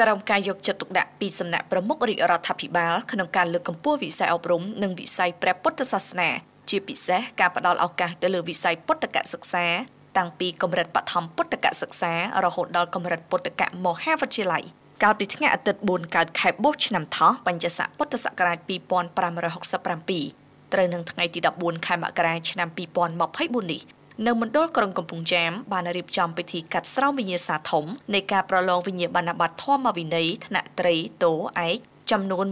ក្រោមការយកចិត្តទុកដាក់ពីសំណាក់ប្រមុខរាជរដ្ឋាភិបាលក្នុងការលើកកម្ពស់វិស័យអប់រំនិងវិស័យព្រះពុទ្ធសាសនា ជាពិសេសការផ្តល់ឱកាសទៅលើវិស័យពុទ្ធកសិក្សាតាំងពីកម្រិតបឋមពុទ្ធកសិក្សារហូតដល់កម្រិតពុទ្ធកមហាវិទ្យាល័យកាលពីថ្ងៃអាទិត្យ4កើតខែបុស្សឆ្នាំថោះបញ្ញស័កពុទ្ធសករាជ2567ត្រូវនឹងថ្ងៃទី14ខែមករាឆ្នាំ2024នេះនៅមណ្ឌលក្រុងកំពង់ចាមបានរៀបចំពិធីកាត់ស្រោមវិញ្ញាសាធំនៃការប្រឡងវិញ្ញាបនបត្រធម្មវិន័យថ្នាក់ត្រីតូឯកចំនួន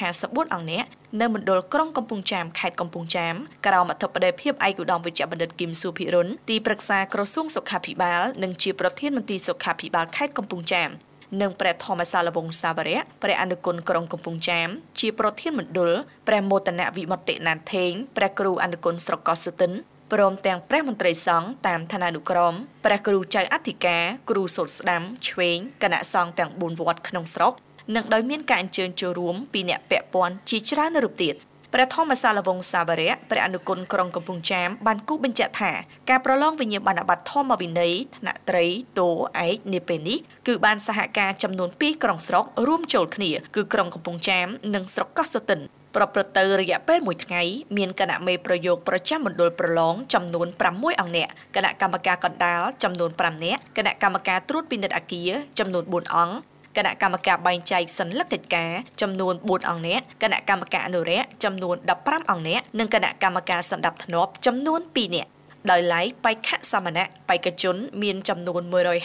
154អង្គនាក់នៅមណ្ឌលក្រុងកំពង់ចាមខេត្តកំពង់ចាមក្រោមអធិបតីភាពឯកឧត្តមវេជ្ជបណ្ឌិតគឹមសុភិរុនទីប្រឹក្សាក្រសួងសុខាភិបាលនិងជាប្រធានមន្ត្រីសុខាភិបាលខេត្តកំពង់ចាមនិងព្រះធម្មសាលវង្សសាវរៈព្រះអនុគុណក្រុងកំពង់ចាមជាប្រធានមណ្ឌលព្រះមោទនវិមតិណានថេងព្រះគ្រូអនុគុណស្រុកកោះសុទិនព្រមទាំងព្រះមន្ត្រីសង្ឃតាមឋានានុក្រមព្រះគ្រូចៅអធិការ គ្រូសូត្រស្ដាំឆ្វេងគណៈសង្ឃទាំង4វត្តក្នុងស្រុកនិងដោយមានការអញ្ជើញចូលរួមពីអ្នកពាក់ព័ន្ធជាច្រើនរូបទៀតព្រះធម្មសាលវង្សសាវរៈព្រះអនុគុណក្រុងកំពង់ចាមបានគូបញ្ជាក់ថាការប្រឡងវិញ្ញាបនបត្រធម្មវិន័យថ្នាក់ត្រីតូឯកនាពេលនេះគឺបានសហការចំនួន2ក្រុងស្រុក រួមចូលគ្នា គឺក្រុងកំពង់ចាមនិងស្រុកកោះសុទិនប្រព្រឹត្តទៅរយៈពេល1ថ្ងៃមានគណៈមេប្រយោគប្រចាំមណ្ឌលប្រឡងចំនួន6អង្គអ្នកគណៈកម្មការកណ្ដាលចំនួន5នាក់គណៈកម្មការត្រួតពិនិត្យអគារចំនួន4អង្គគណៈកម្មការបែងចែកសញ្ញាកិច្ចការចំនួន4អង្គអ្នកគណៈកម្មការអនុរៈចំនួន15អង្គអ្នកនិងគណៈកម្មការសម្ដាប់ធ្នាប់ចំនួន2នាក់ដោយឡែកបេក្ខសមណៈបេក្ខជនមានចំនួន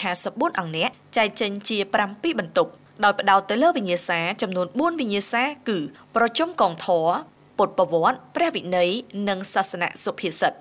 154អង្គអ្នកចែកចេញជា7បន្ទប់ដោយផ្ដោតទៅលើវិញ្ញាសាចំនួន4វិញ្ញាសាគឺ ប្រជុំកងធរពុទ្ធប្រវត្តិព្រះវិន័យនិងសាសនៈសុភាសិត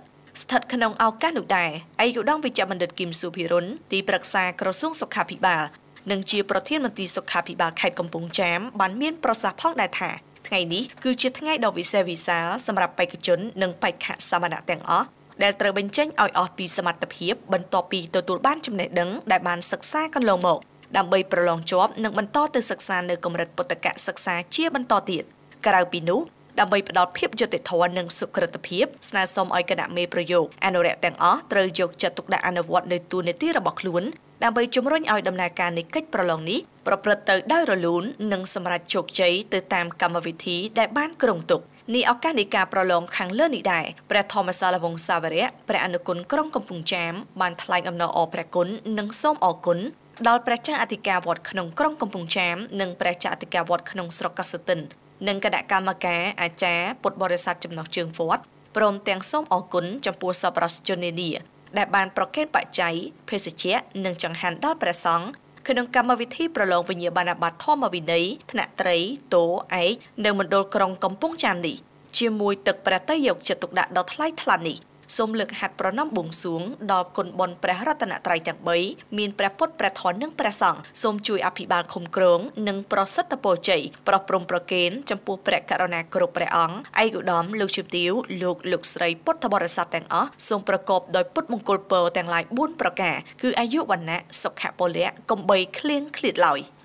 ស្ថិតក្នុងឱកាសនោះដែរឯកឧត្តមវិជ្ជបណ្ឌិតគឹមសុភិរុនទីប្រឹក្សាក្រសួងសុខាភិបាលនិងជាប្រធានមន្ត្រីសុខាភិបាលខេត្តកំពង់ចាមបានមានប្រសាសន៍ផងដែរថាថ្ងៃនេះគឺជាថ្ងៃដ៏វិសេសវិសាលសម្រាប់បេក្ខជននិងបេក្ខសមាណៈទាំងអស់ដែលត្រូវបញ្ចេញឲ្យអស់ពីសមត្ថភាព បន្ទាប់ពីទទួលបានចំណេះដឹងដែលបានសិក្សាកន្លងមកដើម្បីប្រឡងជាប់និងបន្តទៅសិក្សានៅកម្រិតពុទ្ធកសិក្សាជាបន្តទៀតក្រៅពីនោះដើម្បីផ្ដល់ភាពយុត្តិធម៌និងសុក្រិតភាព ស្នើសុំឲ្យគណៈមេប្រយោគអនុរិយទាំងអស់ត្រូវយកចិត្តទុកដាក់អនុវត្តនៅទូនីតិរបស់ខ្លួន ដើម្បីជំរុញឲ្យដំណើរការនៃកិច្ចប្រឡងនេះប្រព្រឹត្តទៅដោយរលូននិងសម្រេចជោគជ័យទៅតាមកម្មវិធីដែលបានគ្រោងទុកនេះឱកាសនៃការប្រឡងខាងលើនេះដែរព្រះធម្មសាលវង្សាវរៈព្រះអនុគុណក្រុងកំពង់ចាម បានថ្លែងអំណរអរព្រះគុណនិងសូមអរគុណដល់ព្រះចៅអធិការវត្តក្នុងក្រុងកំពង់ចាម និងព្រះចៅអធិការវត្តក្នុងស្រុកកោះសិទិន និងគណៈកម្មការអាចារ្យពុទ្ធបរិស័ទចំណុះជើងវត្តព្រមទាំងសូមអរគុណចំពោះសប្បុរសជននានា ដែលបានប្រគេនបច្ច័យភេសជ្ជៈនិងចង្ហាន់ដល់ព្រះសង្ឃក្នុងកម្មវិធីប្រឡងវិញ្ញាបនបត្រធម្មវិន័យថ្នាក់ត្រីតោឯកនៅមណ្ឌលក្រុងកំពង់ចាមនេះជាមួយទឹកប្រតិយកចិត្តទុកដាក់ដ៏ថ្លៃថ្លានេះ។សូមលើកហាត់ប្រណំបួងសួងដល់គុណបុណ្យព្រះរតនត្រ័យទាំង3មានព្រះពុទ្ធព្រះធម៌និងព្រះសង្ឃសូមជួយអភិបាលឃុំក្រងនិងប្រសិទ្ធពរជ័យប្រោះព្រំប្រគេនចំពោះព្រះករុណាគ្រប់ព្រះអង្គឯកឧត្តមលោកជំទាវលោកលោកស្រីពុទ្ធបរិស័ទទាំងអស់សូមប្រកបដោយពុទ្ធមង្គលពរទាំងឡាយ4ប្រការគឺអាយុវណ្ណៈសុខៈពលៈកំបីឃ្លៀងឃ្លាតឡើយ។